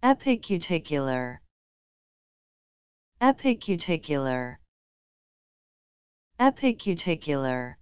Epicuticular. Epicuticular. Epicuticular.